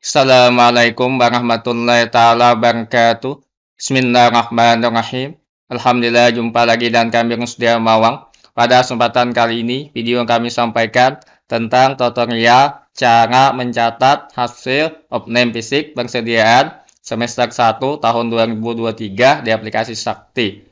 Assalamualaikum warahmatullahi taala wabarakatuh. Bismillahirrahmanirrahim. Alhamdulillah jumpa lagi dan kami yang sudah Mawang. Pada kesempatan kali ini, video yang kami sampaikan tentang tutorial cara mencatat hasil opname fisik persediaan semester 1 tahun 2023 di aplikasi Sakti.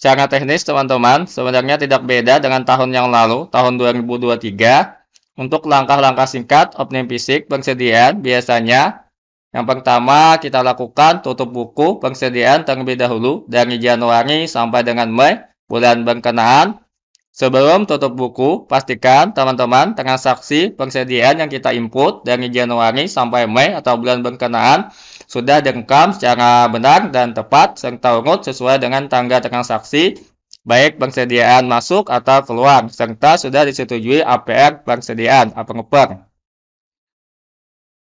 Cara teknis, teman-teman, sebenarnya tidak beda dengan tahun yang lalu, tahun 2023, untuk langkah-langkah singkat opening fisik pengsediaan biasanya yang pertama kita lakukan tutup buku pengsediaan terlebih dahulu dari Januari sampai dengan Mei bulan berkenaan. Sebelum tutup buku, pastikan teman-teman transaksi pengsedian yang kita input dari Januari sampai Mei atau bulan berkenaan sudah direkam secara benar dan tepat serta urut sesuai dengan tanggal transaksi baik persediaan masuk atau keluar, serta sudah disetujui APR persediaan atau ngeper.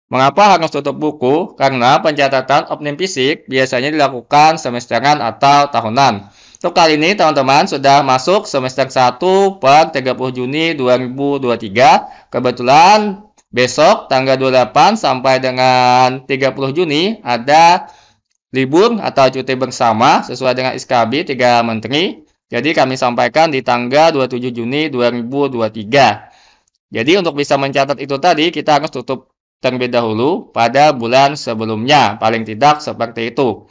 Mengapa harus tutup buku? Karena pencatatan opening fisik biasanya dilakukan semesteran atau tahunan. Untuk kali ini teman-teman sudah masuk semester 1 per 30 Juni 2023. Kebetulan besok tanggal 28 sampai dengan 30 Juni ada libur atau cuti bersama sesuai dengan SKB 3 Menteri. Jadi kami sampaikan di tanggal 27 Juni 2023. Jadi untuk bisa mencatat itu tadi kita harus tutup terlebih dahulu pada bulan sebelumnya, paling tidak seperti itu.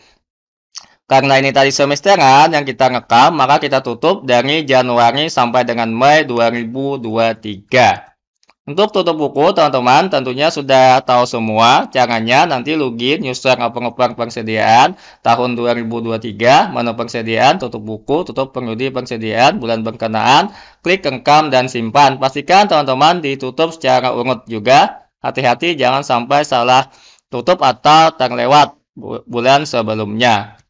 Karena ini tadi semesteran yang kita rekam, maka kita tutup dari Januari sampai dengan Mei 2023. Untuk tutup buku, teman-teman, tentunya sudah tahu semua caranya nanti login user pengeper persediaan tahun 2023, menu persediaan, tutup buku, tutup pengundi persediaan, bulan berkenaan, klik kengkam dan simpan. Pastikan teman-teman ditutup secara urut juga. Hati-hati jangan sampai salah tutup atau terlewat bulan sebelumnya.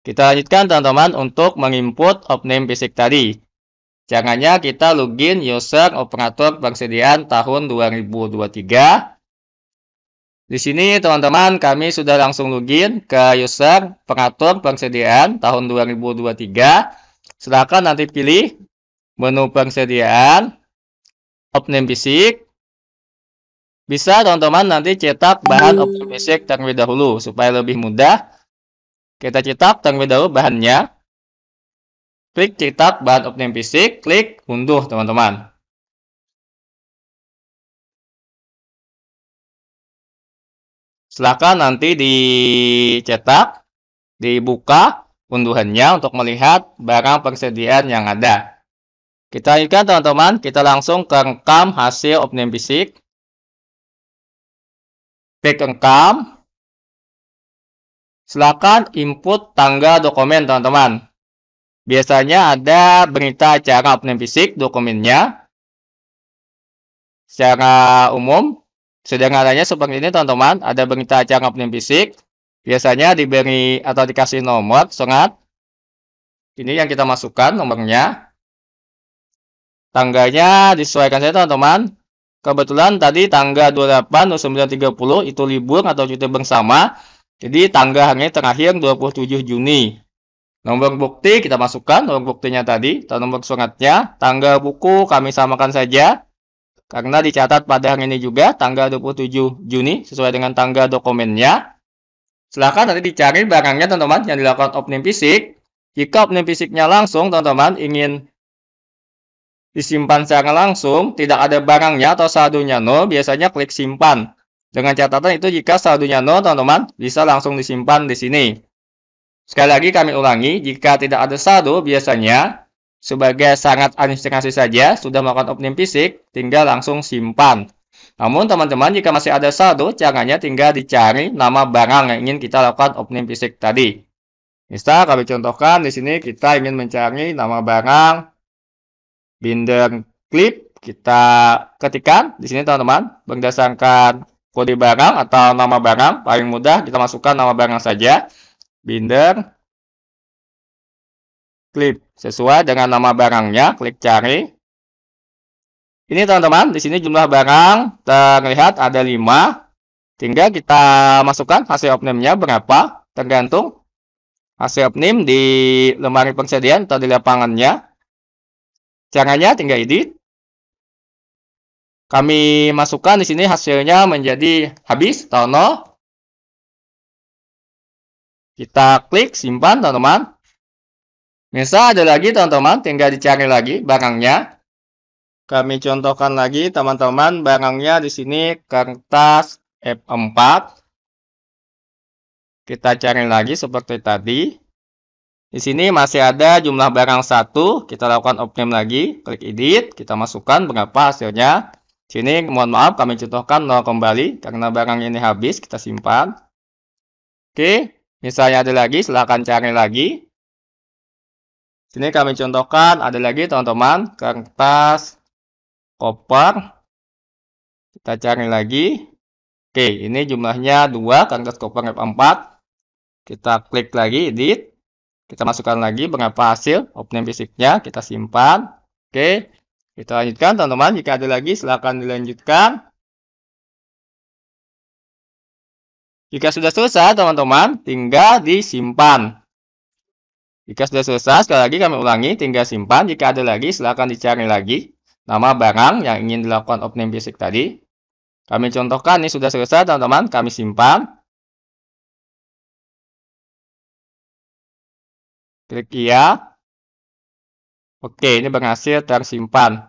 Kita lanjutkan teman-teman untuk menginput opname fisik tadi. Caranya kita login user operator persediaan tahun 2023. Di sini teman-teman kami sudah langsung login ke user pengatur persediaan tahun 2023. Silahkan nanti pilih menu persediaan, opname fisik, bisa teman-teman nanti cetak bahan opname fisik terlebih dahulu supaya lebih mudah. Kita cetak terlebih dahulu bahannya. Klik cetak bahan opname fisik, klik unduh teman-teman. Silahkan nanti dicetak, dibuka unduhannya untuk melihat barang persediaan yang ada. Kita ikan teman-teman, kita langsung ke rekam hasil opname fisik. Klik rekam. Silakan input tanggal dokumen teman-teman. Biasanya ada berita acara opening fisik dokumennya secara umum. Sederhananya seperti ini teman-teman, ada berita acara opening fisik. Biasanya diberi atau dikasih nomor surat. Ini yang kita masukkan nomornya. Tangganya disesuaikan saja teman-teman. Kebetulan tadi tangga 28 09.30 itu libur atau cuti bersama. Jadi tanggal hari terakhir 27 Juni. Nomor bukti kita masukkan nomor buktinya tadi, atau nomor suratnya, tanggal buku kami samakan saja karena dicatat pada hari ini juga tanggal 27 Juni sesuai dengan tanggal dokumennya. Silahkan nanti dicari barangnya teman-teman yang dilakukan opening fisik. Jika opening fisiknya langsung teman-teman ingin disimpan secara langsung, tidak ada barangnya atau saldonya nol, biasanya klik simpan. Dengan catatan itu jika saldonya nol teman-teman bisa langsung disimpan di sini. Sekali lagi kami ulangi, jika tidak ada saldo, biasanya sebagai sangat administrasi saja, sudah melakukan opening fisik, tinggal langsung simpan. Namun teman-teman, jika masih ada saldo, caranya tinggal dicari nama barang yang ingin kita lakukan opening fisik tadi. Misal, kami contohkan di sini kita ingin mencari nama barang binder clip, kita ketikkan di sini teman-teman, berdasarkan kode barang atau nama barang, paling mudah kita masukkan nama barang saja binder clip sesuai dengan nama barangnya klik cari ini teman-teman di sini jumlah barang terlihat ada 5 tinggal kita masukkan hasil opname-nya berapa tergantung hasil opname di lemari persediaan atau di lapangannya caranya tinggal edit kami masukkan di sini hasilnya menjadi habis atau nol kita klik simpan teman-teman. Misal ada lagi teman-teman, tinggal dicari lagi barangnya. Kami contohkan lagi teman-teman barangnya di sini kertas F4. Kita cari lagi seperti tadi. Di sini masih ada jumlah barang satu. Kita lakukan open lagi. Klik edit. Kita masukkan berapa hasilnya. Sini mohon maaf kami contohkan nol kembali. Karena barang ini habis. Kita simpan. Oke. Misalnya ada lagi, silahkan cari lagi. Sini kami contohkan, ada lagi teman-teman, kertas, koper. Kita cari lagi. Oke, ini jumlahnya 2, kertas koper F4. Kita klik lagi, edit. Kita masukkan lagi berapa hasil opening fisiknya, kita simpan. Oke, kita lanjutkan teman-teman. Jika ada lagi, silahkan dilanjutkan. Jika sudah selesai, teman-teman, tinggal disimpan. Jika sudah selesai, sekali lagi kami ulangi, tinggal simpan. Jika ada lagi, silakan dicari lagi nama barang yang ingin dilakukan opening basic tadi. Kami contohkan, ini sudah selesai, teman-teman. Kami simpan. Klik iya. Oke, ini berhasil tersimpan.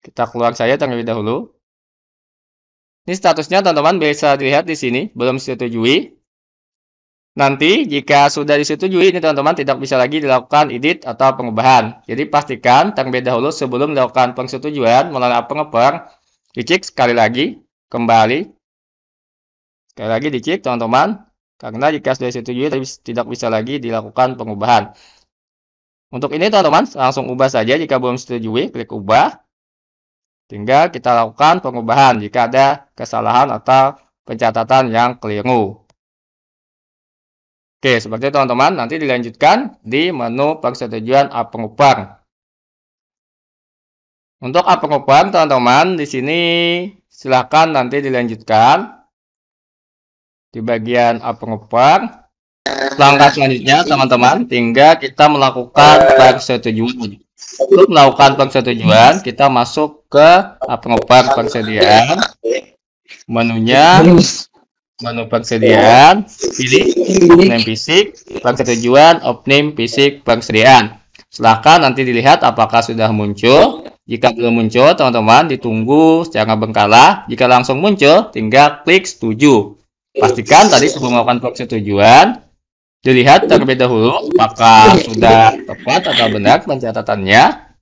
Kita keluar saja terlebih dahulu. Ini statusnya teman-teman bisa dilihat di sini, belum disetujui. Nanti jika sudah disetujui, ini teman-teman tidak bisa lagi dilakukan edit atau pengubahan. Jadi pastikan terlebih dahulu sebelum dilakukan pengsetujuan melalui pengeper, dicek sekali lagi, kembali. Sekali lagi dicek teman-teman, karena jika sudah disetujui tidak bisa lagi dilakukan pengubahan. Untuk ini teman-teman langsung ubah saja jika belum setujui, klik ubah. Tinggal kita lakukan pengubahan jika ada kesalahan atau pencatatan yang keliru. Oke, seperti itu teman-teman. Nanti dilanjutkan di menu persetujuan A pengubahan. Untuk A pengubahan, teman-teman, di sini silahkan nanti dilanjutkan di bagian A pengubahan. Langkah selanjutnya teman-teman, tinggal kita melakukan persetujuan. Untuk melakukan persetujuan, kita masuk ke uh, pengoper persediaan, menunya, menu persediaan, pilih opname fisik, persetujuan, opname fisik persediaan. Silahkan nanti dilihat apakah sudah muncul. Jika belum muncul, teman-teman ditunggu secara berkala. Jika langsung muncul, tinggal klik setuju. Pastikan tadi sebelum melakukan persetujuan. tujuan, Dilihat terlebih dahulu apakah iya. sudah tepat atau benar pencatatannya.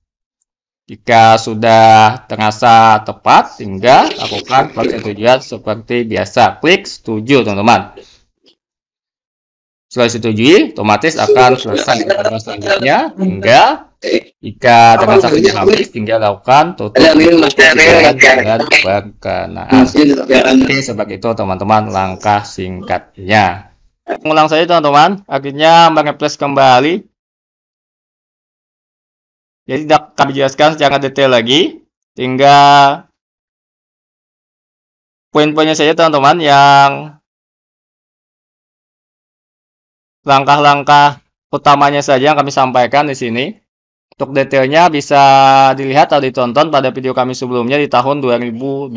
Jika sudah terasa tepat, tinggal lakukan persetujuan seperti biasa. Klik setuju, teman-teman. Setelah setuju otomatis akan selesai tugas selanjutnya. Tinggal jika terasa tidak habis, tinggal lakukan tutup dengan berkenaan. Oke, sebab itu teman-teman langkah singkatnya. Mengulang saja teman-teman. Akhirnya plus kembali. Jadi tidak kami jelaskan secara detail lagi. Tinggal poin-poinnya saja teman-teman yang langkah-langkah utamanya saja yang kami sampaikan di sini. Untuk detailnya bisa dilihat atau ditonton pada video kami sebelumnya di tahun 2022.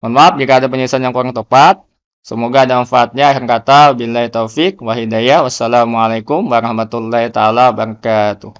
Mohon maaf jika ada penyelesaian yang kurang tepat. Semoga ada manfaatnya. Akhir kata, bila taufik wa hidayah. Wassalamualaikum warahmatullahi taala wabarakatuh.